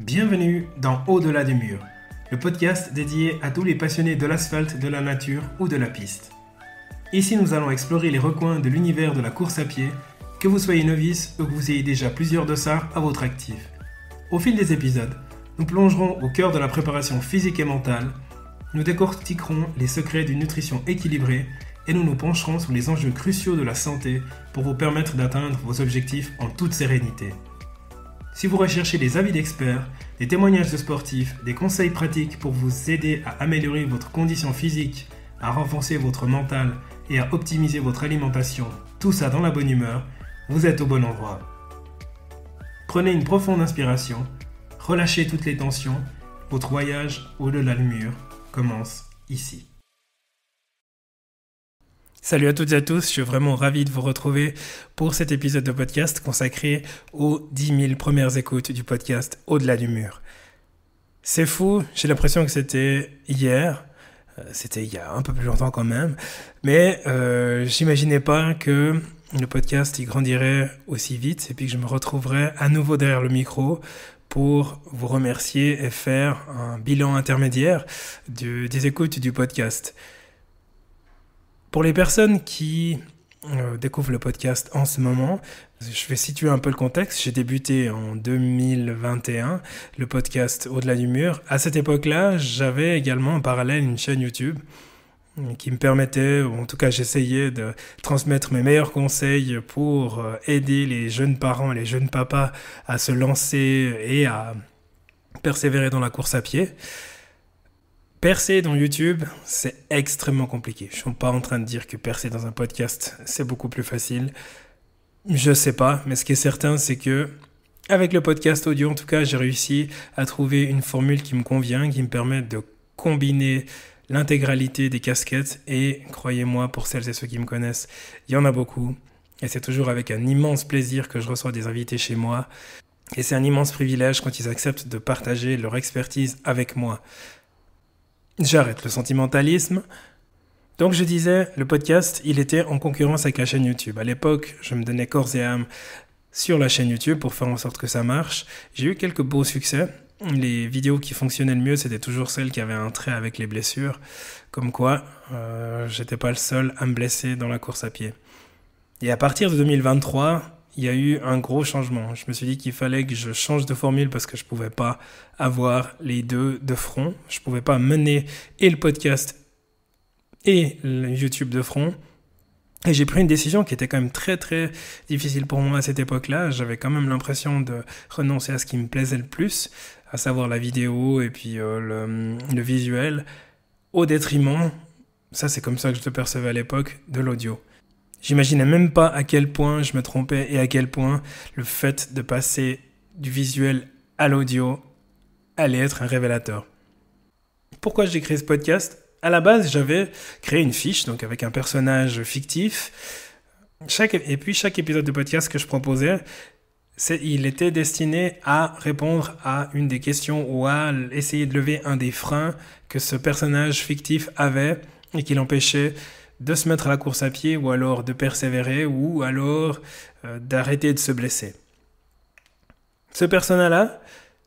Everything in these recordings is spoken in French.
Bienvenue dans Au-delà du mur, le podcast dédié à tous les passionnés de l'asphalte, de la nature ou de la piste. Ici, nous allons explorer les recoins de l'univers de la course à pied, que vous soyez novice ou que vous ayez déjà plusieurs dossards à votre actif. Au fil des épisodes, nous plongerons au cœur de la préparation physique et mentale, nous décortiquerons les secrets d'une nutrition équilibrée et nous nous pencherons sur les enjeux cruciaux de la santé pour vous permettre d'atteindre vos objectifs en toute sérénité. Si vous recherchez des avis d'experts, des témoignages de sportifs, des conseils pratiques pour vous aider à améliorer votre condition physique, à renforcer votre mental et à optimiser votre alimentation, tout ça dans la bonne humeur, vous êtes au bon endroit. Prenez une profonde inspiration, relâchez toutes les tensions, votre voyage au-delà du mur commence ici. Salut à toutes et à tous, je suis vraiment ravi de vous retrouver pour cet épisode de podcast consacré aux 10 000 premières écoutes du podcast Au-delà du mur. C'est fou, j'ai l'impression que c'était hier, euh, c'était il y a un peu plus longtemps quand même, mais je euh, j'imaginais pas que le podcast y grandirait aussi vite et puis que je me retrouverais à nouveau derrière le micro pour vous remercier et faire un bilan intermédiaire des écoutes du podcast. Pour les personnes qui euh, découvrent le podcast en ce moment, je vais situer un peu le contexte. J'ai débuté en 2021 le podcast Au-delà du mur. À cette époque-là, j'avais également en parallèle une chaîne YouTube euh, qui me permettait, ou en tout cas j'essayais de transmettre mes meilleurs conseils pour euh, aider les jeunes parents les jeunes papas à se lancer et à persévérer dans la course à pied. Percer dans YouTube, c'est extrêmement compliqué. Je suis pas en train de dire que percer dans un podcast, c'est beaucoup plus facile. Je sais pas, mais ce qui est certain, c'est que avec le podcast audio, en tout cas, j'ai réussi à trouver une formule qui me convient, qui me permet de combiner l'intégralité des casquettes. Et croyez-moi, pour celles et ceux qui me connaissent, il y en a beaucoup. Et c'est toujours avec un immense plaisir que je reçois des invités chez moi. Et c'est un immense privilège quand ils acceptent de partager leur expertise avec moi. J'arrête le sentimentalisme. Donc je disais, le podcast, il était en concurrence avec la chaîne YouTube. À l'époque, je me donnais corps et âme sur la chaîne YouTube pour faire en sorte que ça marche. J'ai eu quelques beaux succès. Les vidéos qui fonctionnaient le mieux, c'était toujours celles qui avaient un trait avec les blessures. Comme quoi, euh, j'étais pas le seul à me blesser dans la course à pied. Et à partir de 2023, il y a eu un gros changement. Je me suis dit qu'il fallait que je change de formule parce que je ne pouvais pas avoir les deux de front. Je ne pouvais pas mener et le podcast et le YouTube de front. Et j'ai pris une décision qui était quand même très très difficile pour moi à cette époque-là. J'avais quand même l'impression de renoncer à ce qui me plaisait le plus, à savoir la vidéo et puis euh, le, visuel, au détriment, ça c'est comme ça que je te percevais à l'époque, de l'audio. J'imaginais même pas à quel point je me trompais et à quel point le fait de passer du visuel à l'audio allait être un révélateur. Pourquoi j'ai créé ce podcast À la base, j'avais créé une fiche, donc avec un personnage fictif. Chaque, et puis chaque épisode de podcast que je proposais, il était destiné à répondre à une des questions ou à essayer de lever un des freins que ce personnage fictif avait et qui l'empêchait de se mettre à la course à pied ou alors de persévérer ou alors euh, d'arrêter de se blesser. Ce personnage là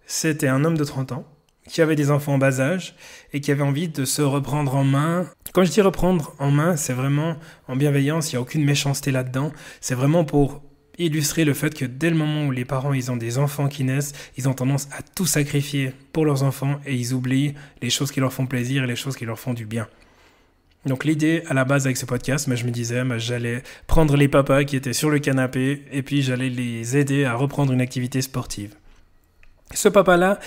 c'était un homme de 30 ans qui avait des enfants en bas âge et qui avait envie de se reprendre en main. Quand je dis reprendre en main, c'est vraiment en bienveillance, il n'y a aucune méchanceté là-dedans, c'est vraiment pour illustrer le fait que dès le moment où les parents ils ont des enfants qui naissent, ils ont tendance à tout sacrifier pour leurs enfants et ils oublient les choses qui leur font plaisir et les choses qui leur font du bien. Donc l'idée à la base avec ce podcast, mais je me disais, j'allais prendre les papas qui étaient sur le canapé et puis j'allais les aider à reprendre une activité sportive. Ce papa-là,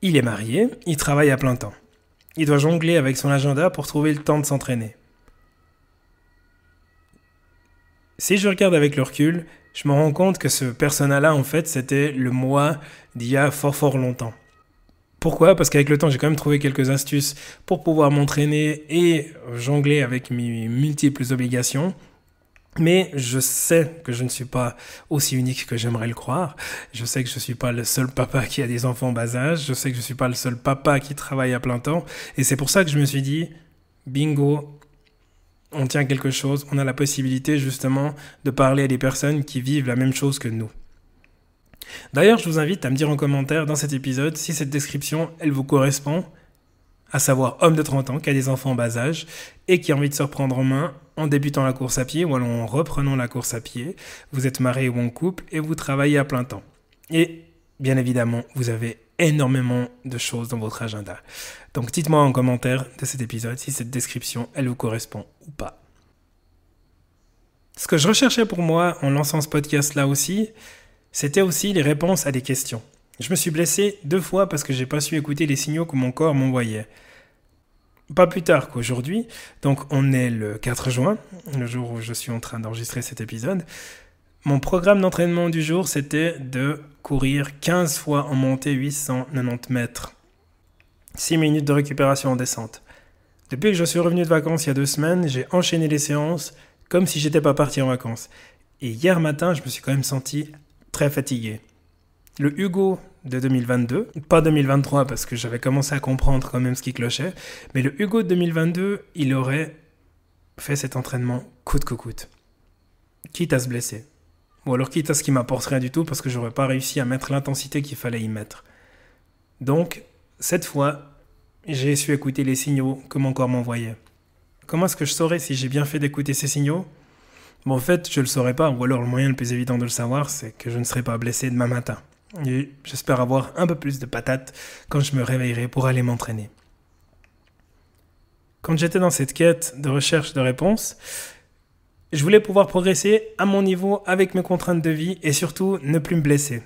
il est marié, il travaille à plein temps. Il doit jongler avec son agenda pour trouver le temps de s'entraîner. Si je regarde avec le recul, je me rends compte que ce persona-là, en fait, c'était le moi d'il y a fort fort longtemps. Pourquoi Parce qu'avec le temps, j'ai quand même trouvé quelques astuces pour pouvoir m'entraîner et jongler avec mes multiples obligations. Mais je sais que je ne suis pas aussi unique que j'aimerais le croire. Je sais que je ne suis pas le seul papa qui a des enfants bas âge. Je sais que je ne suis pas le seul papa qui travaille à plein temps. Et c'est pour ça que je me suis dit, bingo, on tient quelque chose. On a la possibilité justement de parler à des personnes qui vivent la même chose que nous. D'ailleurs, je vous invite à me dire en commentaire dans cet épisode si cette description, elle vous correspond, à savoir homme de 30 ans qui a des enfants en bas âge et qui a envie de se reprendre en main en débutant la course à pied ou alors en reprenant la course à pied. Vous êtes marié ou en couple et vous travaillez à plein temps. Et bien évidemment, vous avez énormément de choses dans votre agenda. Donc dites-moi en commentaire de cet épisode si cette description, elle vous correspond ou pas. Ce que je recherchais pour moi en lançant ce podcast là aussi, c'était aussi les réponses à des questions. Je me suis blessé deux fois parce que j'ai pas su écouter les signaux que mon corps m'envoyait. Pas plus tard qu'aujourd'hui, donc on est le 4 juin, le jour où je suis en train d'enregistrer cet épisode. Mon programme d'entraînement du jour, c'était de courir 15 fois en montée 890 mètres. 6 minutes de récupération en descente. Depuis que je suis revenu de vacances il y a deux semaines, j'ai enchaîné les séances comme si j'étais pas parti en vacances. Et hier matin, je me suis quand même senti très fatigué. Le Hugo de 2022, pas 2023 parce que j'avais commencé à comprendre quand même ce qui clochait, mais le Hugo de 2022, il aurait fait cet entraînement coûte que coûte. Quitte à se blesser. Ou alors quitte à ce qui m'apporte rien du tout parce que j'aurais pas réussi à mettre l'intensité qu'il fallait y mettre. Donc, cette fois, j'ai su écouter les signaux que mon corps m'envoyait. Comment est-ce que je saurais si j'ai bien fait d'écouter ces signaux Bon, en fait, je le saurais pas, ou alors le moyen le plus évident de le savoir, c'est que je ne serai pas blessé demain matin. j'espère avoir un peu plus de patates quand je me réveillerai pour aller m'entraîner. Quand j'étais dans cette quête de recherche de réponses, je voulais pouvoir progresser à mon niveau avec mes contraintes de vie et surtout ne plus me blesser.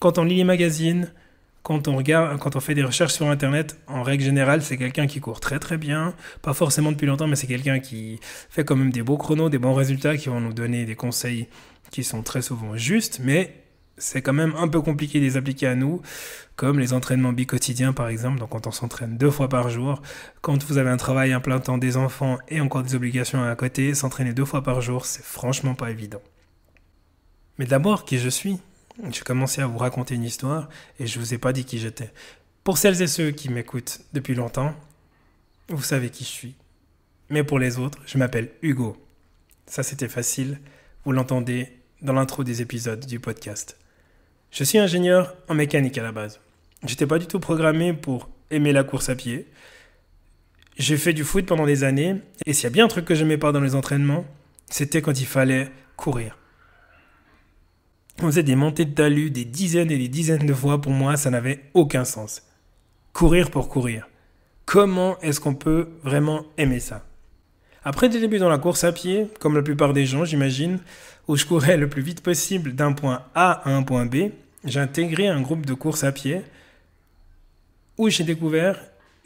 Quand on lit les magazines, quand on regarde, quand on fait des recherches sur Internet, en règle générale, c'est quelqu'un qui court très très bien, pas forcément depuis longtemps, mais c'est quelqu'un qui fait quand même des beaux chronos, des bons résultats, qui vont nous donner des conseils qui sont très souvent justes, mais c'est quand même un peu compliqué de les appliquer à nous, comme les entraînements bi par exemple, donc quand on s'entraîne deux fois par jour, quand vous avez un travail, un plein temps, des enfants et encore des obligations à côté, s'entraîner deux fois par jour, c'est franchement pas évident. Mais d'abord, qui je suis je commençais à vous raconter une histoire et je ne vous ai pas dit qui j'étais. Pour celles et ceux qui m'écoutent depuis longtemps, vous savez qui je suis. Mais pour les autres, je m'appelle Hugo. Ça c'était facile, vous l'entendez dans l'intro des épisodes du podcast. Je suis ingénieur en mécanique à la base. J'étais pas du tout programmé pour aimer la course à pied. J'ai fait du foot pendant des années, et s'il y a bien un truc que je n'aimais pas dans les entraînements, c'était quand il fallait courir. On faisait des montées de talus des dizaines et des dizaines de fois. Pour moi, ça n'avait aucun sens. Courir pour courir. Comment est-ce qu'on peut vraiment aimer ça Après des débuts dans la course à pied, comme la plupart des gens, j'imagine, où je courais le plus vite possible d'un point A à un point B, j'ai intégré un groupe de course à pied où j'ai découvert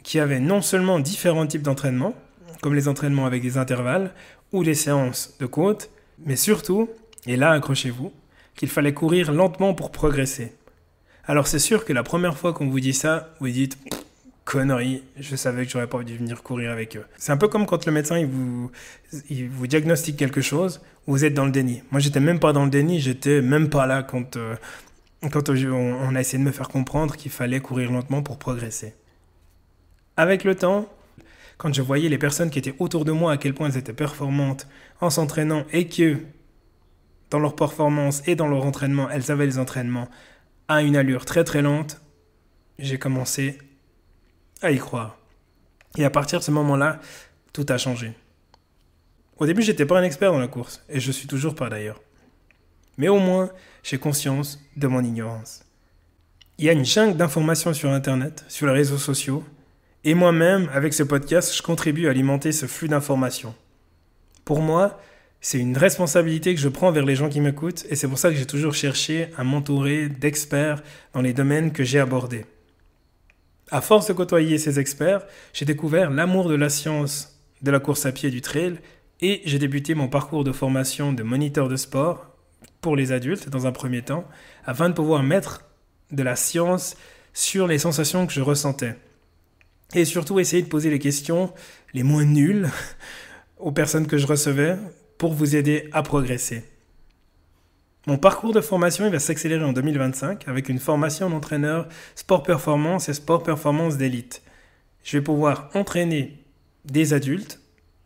qu'il y avait non seulement différents types d'entraînements, comme les entraînements avec des intervalles ou les séances de côte, mais surtout, et là accrochez-vous, qu'il fallait courir lentement pour progresser. Alors c'est sûr que la première fois qu'on vous dit ça, vous dites connerie, je savais que j'aurais pas dû venir courir avec eux. C'est un peu comme quand le médecin il vous, vous diagnostique quelque chose, vous êtes dans le déni. Moi j'étais même pas dans le déni, j'étais même pas là quand, euh, quand on, on a essayé de me faire comprendre qu'il fallait courir lentement pour progresser. Avec le temps, quand je voyais les personnes qui étaient autour de moi à quel point elles étaient performantes en s'entraînant et que dans leur performance et dans leur entraînement, elles avaient les entraînements à une allure très très lente, j'ai commencé à y croire. Et à partir de ce moment-là, tout a changé. Au début, j'étais pas un expert dans la course, et je suis toujours pas d'ailleurs. Mais au moins, j'ai conscience de mon ignorance. Il y a une jungle d'informations sur Internet, sur les réseaux sociaux, et moi-même, avec ce podcast, je contribue à alimenter ce flux d'informations. Pour moi, c'est une responsabilité que je prends vers les gens qui m'écoutent et c'est pour ça que j'ai toujours cherché à m'entourer d'experts dans les domaines que j'ai abordés. À force de côtoyer ces experts, j'ai découvert l'amour de la science, de la course à pied du trail et j'ai débuté mon parcours de formation de moniteur de sport pour les adultes dans un premier temps afin de pouvoir mettre de la science sur les sensations que je ressentais. Et surtout essayer de poser les questions les moins nulles aux personnes que je recevais pour vous aider à progresser. Mon parcours de formation va s'accélérer en 2025 avec une formation d'entraîneur sport performance et sport performance d'élite. Je vais pouvoir entraîner des adultes,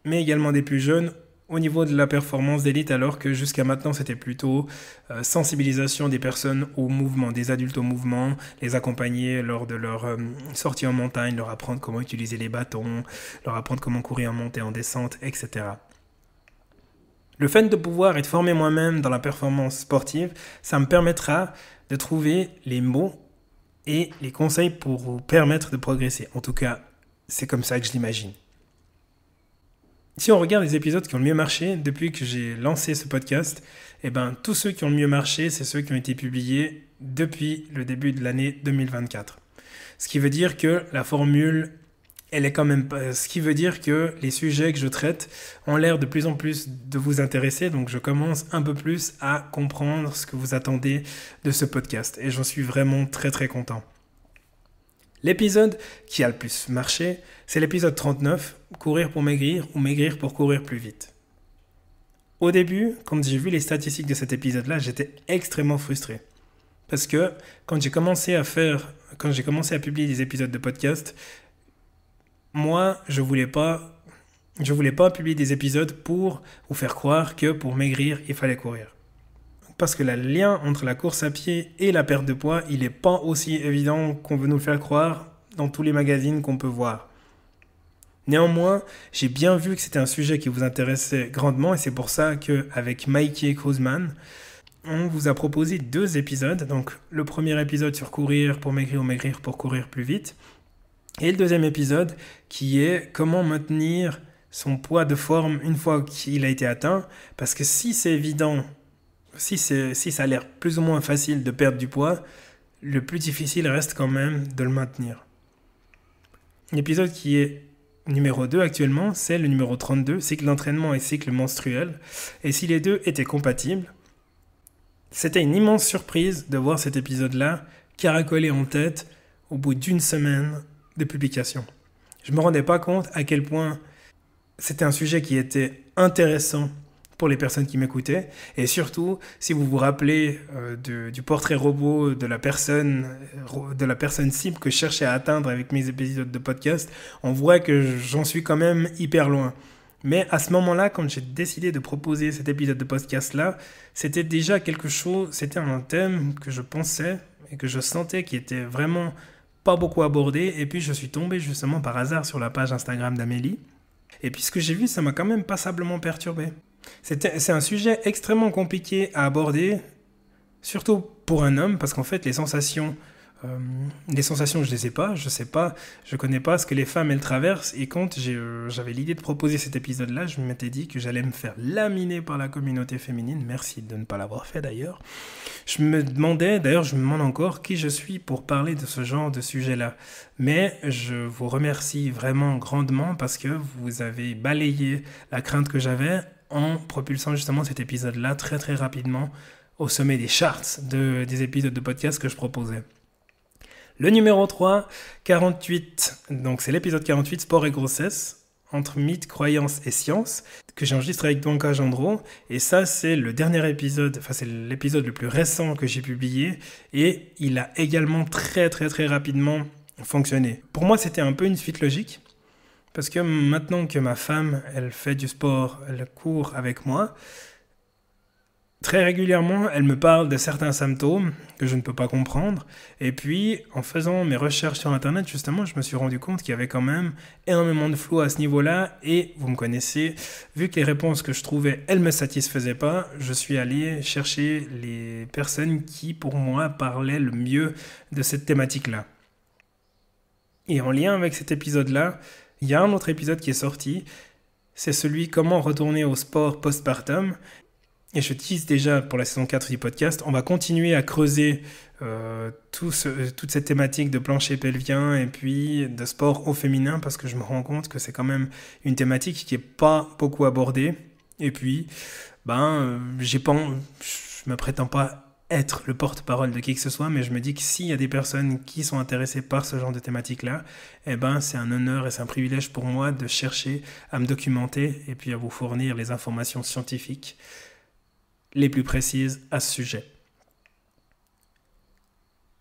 mais également des plus jeunes au niveau de la performance d'élite alors que jusqu'à maintenant c'était plutôt euh, sensibilisation des personnes au mouvement, des adultes au mouvement, les accompagner lors de leur euh, sortie en montagne, leur apprendre comment utiliser les bâtons, leur apprendre comment courir en montée, et en descente, etc. Le fait de pouvoir être formé moi-même dans la performance sportive, ça me permettra de trouver les mots et les conseils pour vous permettre de progresser. En tout cas, c'est comme ça que je l'imagine. Si on regarde les épisodes qui ont le mieux marché depuis que j'ai lancé ce podcast, eh ben, tous ceux qui ont le mieux marché, c'est ceux qui ont été publiés depuis le début de l'année 2024. Ce qui veut dire que la formule elle est quand même Ce qui veut dire que les sujets que je traite ont l'air de plus en plus de vous intéresser. Donc, je commence un peu plus à comprendre ce que vous attendez de ce podcast. Et j'en suis vraiment très très content. L'épisode qui a le plus marché, c'est l'épisode 39, Courir pour maigrir ou maigrir pour courir plus vite. Au début, quand j'ai vu les statistiques de cet épisode-là, j'étais extrêmement frustré. Parce que quand j'ai commencé à faire, quand j'ai commencé à publier des épisodes de podcast, moi, je voulais pas. voulais pas publier des épisodes pour vous faire croire que pour maigrir, il fallait courir. Parce que le lien entre la course à pied et la perte de poids, il n'est pas aussi évident qu'on veut nous le faire croire dans tous les magazines qu'on peut voir. Néanmoins, j'ai bien vu que c'était un sujet qui vous intéressait grandement et c'est pour ça qu'avec avec Mikey Cruzman, on vous a proposé deux épisodes. Donc le premier épisode sur courir pour maigrir ou maigrir pour courir plus vite et le deuxième épisode qui est comment maintenir son poids de forme une fois qu'il a été atteint. Parce que si c'est évident, si, si ça a l'air plus ou moins facile de perdre du poids, le plus difficile reste quand même de le maintenir. L'épisode qui est numéro 2 actuellement, c'est le numéro 32, cycle d'entraînement et cycle menstruel. Et si les deux étaient compatibles, c'était une immense surprise de voir cet épisode-là caracoler en tête au bout d'une semaine de publication. Je me rendais pas compte à quel point c'était un sujet qui était intéressant pour les personnes qui m'écoutaient. Et surtout, si vous vous rappelez euh, du portrait robot de la personne, de la personne cible que je cherchais à atteindre avec mes épisodes de podcast, on voit que j'en suis quand même hyper loin. Mais à ce moment-là, quand j'ai décidé de proposer cet épisode de podcast-là, c'était déjà quelque chose, c'était un thème que je pensais et que je sentais qui était vraiment pas beaucoup abordé. Et puis je suis tombé justement par hasard sur la page Instagram d'Amélie. Et puis ce que j'ai vu, ça m'a quand même passablement perturbé. C'est un sujet extrêmement compliqué à aborder, surtout pour un homme, parce qu'en fait les sensations des euh, sensations, je les ai pas, je ne sais pas, je ne connais pas ce que les femmes elles traversent. Et quand euh, j'avais l'idée de proposer cet épisode-là, je m'étais dit que j'allais me faire laminer par la communauté féminine. Merci de ne pas l'avoir fait d'ailleurs. Je me demandais, d'ailleurs, je me demande encore qui je suis pour parler de ce genre de sujet-là. Mais je vous remercie vraiment grandement parce que vous avez balayé la crainte que j'avais en propulsant justement cet épisode-là très très rapidement au sommet des charts de, des épisodes de podcast que je proposais. Le numéro 3, 48, donc c'est l'épisode 48, Sport et grossesse, entre mythes, croyances et sciences, que j'ai enregistré avec Donka Gendro. Et ça, c'est le dernier épisode, enfin c'est l'épisode le plus récent que j'ai publié. Et il a également très très très rapidement fonctionné. Pour moi, c'était un peu une suite logique. Parce que maintenant que ma femme, elle fait du sport, elle court avec moi, Très régulièrement, elle me parle de certains symptômes que je ne peux pas comprendre. Et puis, en faisant mes recherches sur Internet, justement, je me suis rendu compte qu'il y avait quand même énormément de flou à ce niveau-là. Et vous me connaissez, vu que les réponses que je trouvais, elles ne me satisfaisaient pas, je suis allé chercher les personnes qui, pour moi, parlaient le mieux de cette thématique-là. Et en lien avec cet épisode-là, il y a un autre épisode qui est sorti. C'est celui Comment retourner au sport postpartum et je tease déjà pour la saison 4 du podcast, on va continuer à creuser euh, toute cette thématique de plancher pelvien et puis de sport au féminin parce que je me rends compte que c'est quand même une thématique qui n'est pas beaucoup abordée. Et puis, ben, euh, pas, je me prétends pas être le porte-parole de qui que ce soit, mais je me dis que s'il y a des personnes qui sont intéressées par ce genre de thématique-là, eh ben, c'est un honneur et c'est un privilège pour moi de chercher à me documenter et puis à vous fournir les informations scientifiques les plus précises à ce sujet.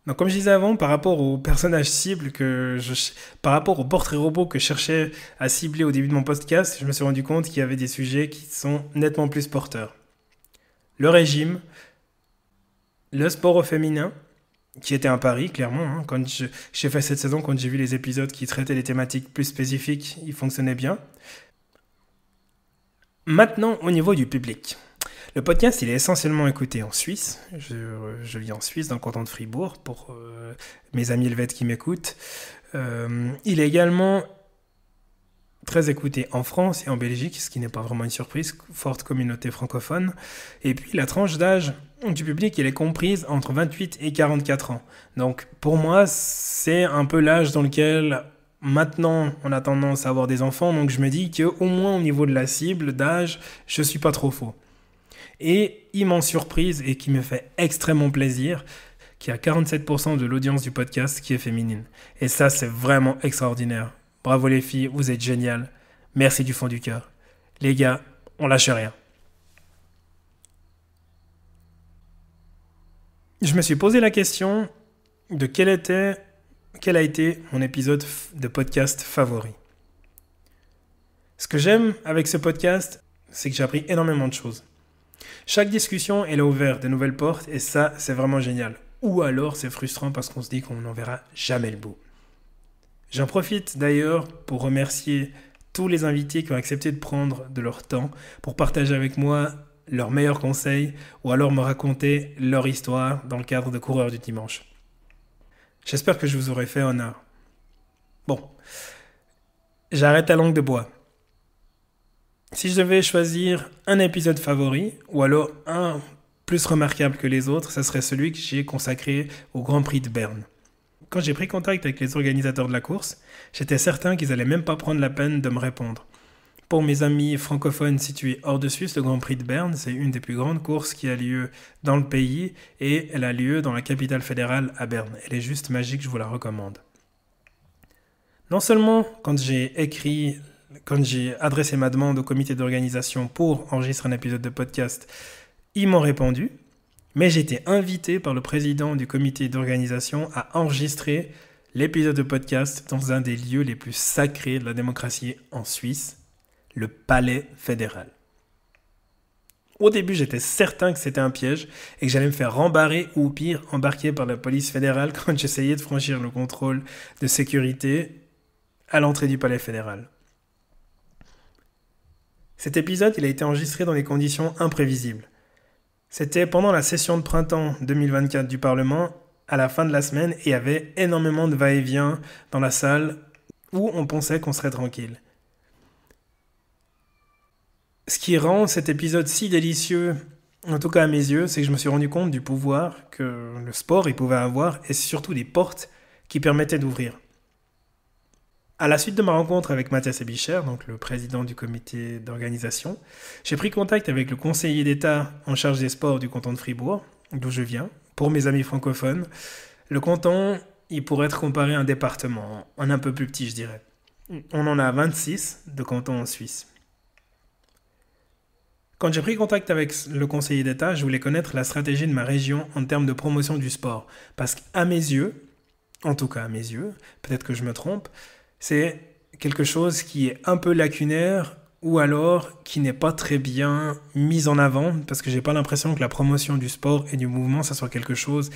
Donc, comme je disais avant, par rapport au personnage cible que par rapport au portrait robot que je cherchais à cibler au début de mon podcast, je me suis rendu compte qu'il y avait des sujets qui sont nettement plus porteurs. Le régime, le sport au féminin, qui était un pari, clairement. Hein, quand j'ai fait cette saison, quand j'ai vu les épisodes qui traitaient des thématiques plus spécifiques, ils fonctionnaient bien. Maintenant, au niveau du public. Le podcast, il est essentiellement écouté en Suisse. Je, vis en Suisse, dans le canton de Fribourg, pour euh, mes amis helvètes qui m'écoutent. Euh, il est également très écouté en France et en Belgique, ce qui n'est pas vraiment une surprise, forte communauté francophone. Et puis la tranche d'âge du public, elle est comprise entre 28 et 44 ans. Donc pour moi, c'est un peu l'âge dans lequel maintenant on a tendance à avoir des enfants, donc je me dis au moins au niveau de la cible d'âge, je suis pas trop faux. Et immense surprise, et qui me fait extrêmement plaisir, qui a 47% de l'audience du podcast qui est féminine. Et ça, c'est vraiment extraordinaire. Bravo les filles, vous êtes géniales. Merci du fond du cœur. Les gars, on lâche rien. Je me suis posé la question de quel, était, quel a été mon épisode de podcast favori. Ce que j'aime avec ce podcast, c'est que j'ai appris énormément de choses. Chaque discussion, elle a ouvert de nouvelles portes et ça, c'est vraiment génial. Ou alors, c'est frustrant parce qu'on se dit qu'on n'en verra jamais le bout. J'en profite d'ailleurs pour remercier tous les invités qui ont accepté de prendre de leur temps pour partager avec moi leurs meilleurs conseils ou alors me raconter leur histoire dans le cadre de Coureurs du Dimanche. J'espère que je vous aurai fait honneur. Bon, j'arrête à langue de bois. Si je devais choisir un épisode favori, ou alors un plus remarquable que les autres, ce serait celui que j'ai consacré au Grand Prix de Berne. Quand j'ai pris contact avec les organisateurs de la course, j'étais certain qu'ils n'allaient même pas prendre la peine de me répondre. Pour mes amis francophones situés hors de Suisse, le Grand Prix de Berne, c'est une des plus grandes courses qui a lieu dans le pays et elle a lieu dans la capitale fédérale à Berne. Elle est juste magique, je vous la recommande. Non seulement quand j'ai écrit quand j'ai adressé ma demande au comité d'organisation pour enregistrer un épisode de podcast, ils m'ont répondu, mais j'ai été invité par le président du comité d'organisation à enregistrer l'épisode de podcast dans un des lieux les plus sacrés de la démocratie en Suisse, le Palais fédéral. Au début, j'étais certain que c'était un piège et que j'allais me faire rembarrer ou pire, embarquer par la police fédérale quand j'essayais de franchir le contrôle de sécurité à l'entrée du palais fédéral. Cet épisode, il a été enregistré dans des conditions imprévisibles. C'était pendant la session de printemps 2024 du Parlement, à la fin de la semaine, et il y avait énormément de va-et-vient dans la salle où on pensait qu'on serait tranquille. Ce qui rend cet épisode si délicieux, en tout cas à mes yeux, c'est que je me suis rendu compte du pouvoir que le sport pouvait avoir et surtout des portes qui permettaient d'ouvrir. À la suite de ma rencontre avec Mathias Ebicher, donc le président du comité d'organisation, j'ai pris contact avec le conseiller d'État en charge des sports du canton de Fribourg, d'où je viens, pour mes amis francophones. Le canton, il pourrait être comparé à un département, en un peu plus petit, je dirais. Mm. On en a 26 de cantons en Suisse. Quand j'ai pris contact avec le conseiller d'État, je voulais connaître la stratégie de ma région en termes de promotion du sport, parce qu'à mes yeux, en tout cas à mes yeux, peut-être que je me trompe, c'est quelque chose qui est un peu lacunaire ou alors qui n'est pas très bien mis en avant parce que j'ai pas l'impression que la promotion du sport et du mouvement ça soit quelque chose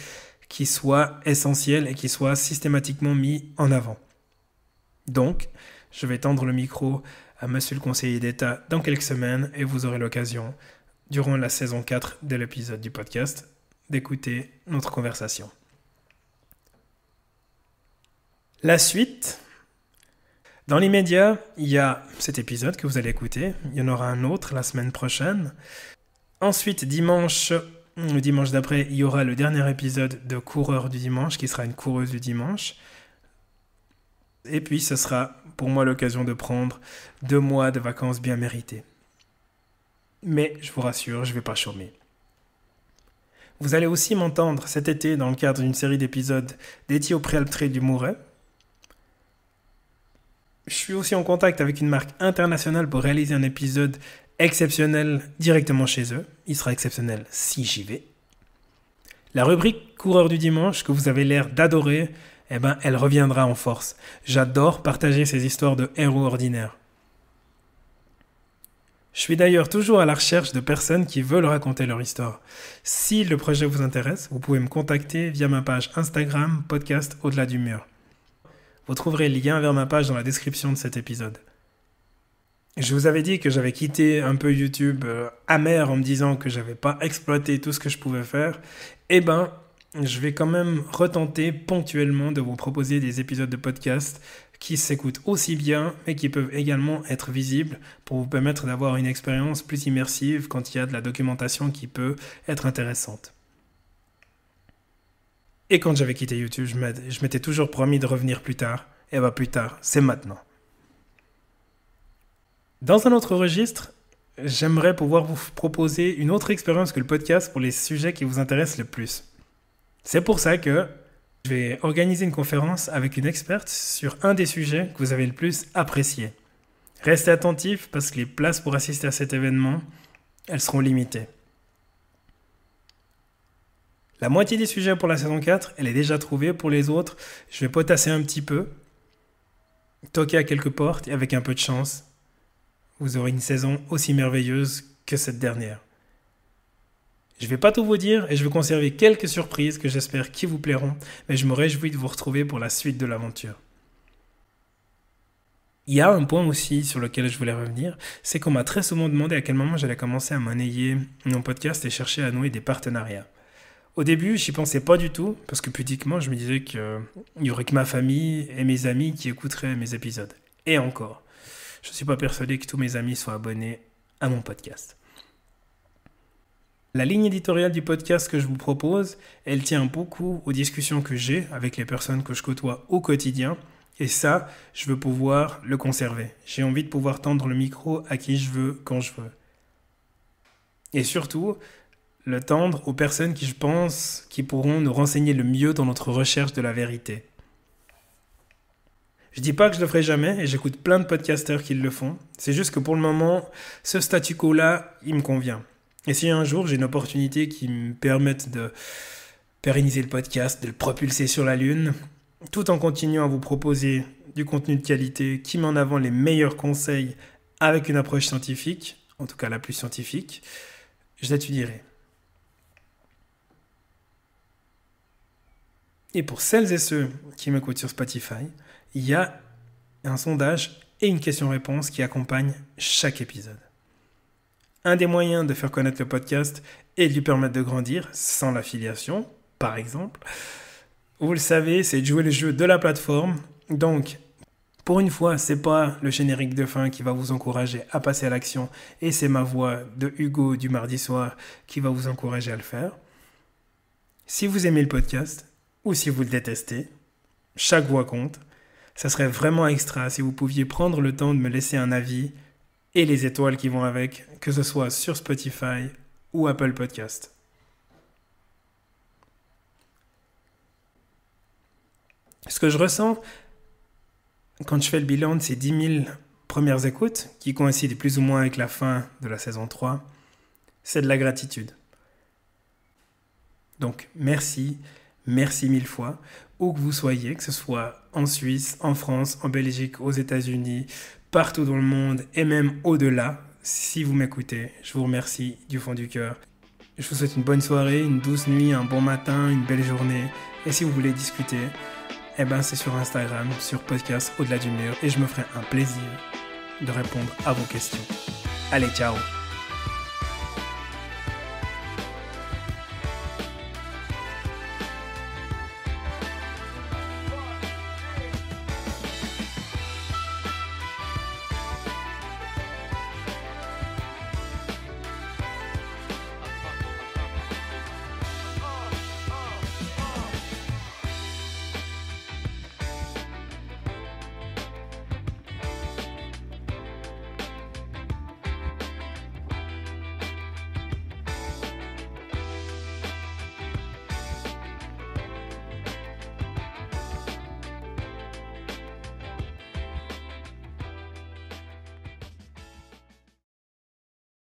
qui soit essentiel et qui soit systématiquement mis en avant. Donc, je vais tendre le micro à monsieur le conseiller d'État dans quelques semaines et vous aurez l'occasion durant la saison 4 de l'épisode du podcast d'écouter notre conversation. La suite dans l'immédiat, il y a cet épisode que vous allez écouter. Il y en aura un autre la semaine prochaine. Ensuite, dimanche, le dimanche d'après, il y aura le dernier épisode de Coureur du dimanche, qui sera une coureuse du dimanche. Et puis, ce sera pour moi l'occasion de prendre deux mois de vacances bien méritées. Mais je vous rassure, je ne vais pas chômer. Vous allez aussi m'entendre cet été dans le cadre d'une série d'épisodes dédiés au préalptré du Mouret, je suis aussi en contact avec une marque internationale pour réaliser un épisode exceptionnel directement chez eux. Il sera exceptionnel si j'y vais. La rubrique coureur du dimanche que vous avez l'air d'adorer, eh ben, elle reviendra en force. J'adore partager ces histoires de héros ordinaires. Je suis d'ailleurs toujours à la recherche de personnes qui veulent raconter leur histoire. Si le projet vous intéresse, vous pouvez me contacter via ma page Instagram, podcast Au-delà du mur. Vous trouverez le lien vers ma page dans la description de cet épisode. Je vous avais dit que j'avais quitté un peu YouTube euh, amer en me disant que j'avais pas exploité tout ce que je pouvais faire. Eh ben, je vais quand même retenter ponctuellement de vous proposer des épisodes de podcast qui s'écoutent aussi bien mais qui peuvent également être visibles pour vous permettre d'avoir une expérience plus immersive quand il y a de la documentation qui peut être intéressante. Et quand j'avais quitté YouTube, je m'étais toujours promis de revenir plus tard. Et bah plus tard, c'est maintenant. Dans un autre registre, j'aimerais pouvoir vous proposer une autre expérience que le podcast pour les sujets qui vous intéressent le plus. C'est pour ça que je vais organiser une conférence avec une experte sur un des sujets que vous avez le plus apprécié. Restez attentifs parce que les places pour assister à cet événement, elles seront limitées. La moitié des sujets pour la saison 4, elle est déjà trouvée. Pour les autres, je vais potasser un petit peu, toquer à quelques portes et avec un peu de chance, vous aurez une saison aussi merveilleuse que cette dernière. Je ne vais pas tout vous dire et je vais conserver quelques surprises que j'espère qui vous plairont, mais je me réjouis de vous retrouver pour la suite de l'aventure. Il y a un point aussi sur lequel je voulais revenir, c'est qu'on m'a très souvent demandé à quel moment j'allais commencer à monnayer mon podcast et chercher à nouer des partenariats. Au début, j'y pensais pas du tout, parce que pudiquement, je me disais qu'il n'y aurait que ma famille et mes amis qui écouteraient mes épisodes. Et encore, je ne suis pas persuadé que tous mes amis soient abonnés à mon podcast. La ligne éditoriale du podcast que je vous propose, elle tient beaucoup aux discussions que j'ai avec les personnes que je côtoie au quotidien, et ça, je veux pouvoir le conserver. J'ai envie de pouvoir tendre le micro à qui je veux, quand je veux. Et surtout, le tendre aux personnes qui, je pense, qui pourront nous renseigner le mieux dans notre recherche de la vérité. Je dis pas que je le ferai jamais et j'écoute plein de podcasteurs qui le font. C'est juste que pour le moment, ce statu quo-là, il me convient. Et si un jour j'ai une opportunité qui me permette de pérenniser le podcast, de le propulser sur la Lune, tout en continuant à vous proposer du contenu de qualité qui met en avant les meilleurs conseils avec une approche scientifique, en tout cas la plus scientifique, je l'étudierai. Et pour celles et ceux qui m'écoutent sur Spotify, il y a un sondage et une question-réponse qui accompagnent chaque épisode. Un des moyens de faire connaître le podcast et de lui permettre de grandir sans l'affiliation, par exemple, vous le savez, c'est de jouer le jeu de la plateforme. Donc, pour une fois, c'est pas le générique de fin qui va vous encourager à passer à l'action et c'est ma voix de Hugo du mardi soir qui va vous encourager à le faire. Si vous aimez le podcast, ou si vous le détestez. Chaque voix compte. Ça serait vraiment extra si vous pouviez prendre le temps de me laisser un avis et les étoiles qui vont avec, que ce soit sur Spotify ou Apple Podcast. Ce que je ressens quand je fais le bilan de ces 10 000 premières écoutes, qui coïncident plus ou moins avec la fin de la saison 3, c'est de la gratitude. Donc merci merci mille fois, où que vous soyez, que ce soit en Suisse, en France, en Belgique, aux États-Unis, partout dans le monde et même au-delà. Si vous m'écoutez, je vous remercie du fond du cœur. Je vous souhaite une bonne soirée, une douce nuit, un bon matin, une belle journée. Et si vous voulez discuter, eh ben c'est sur Instagram, sur podcast au-delà du mur et je me ferai un plaisir de répondre à vos questions. Allez, ciao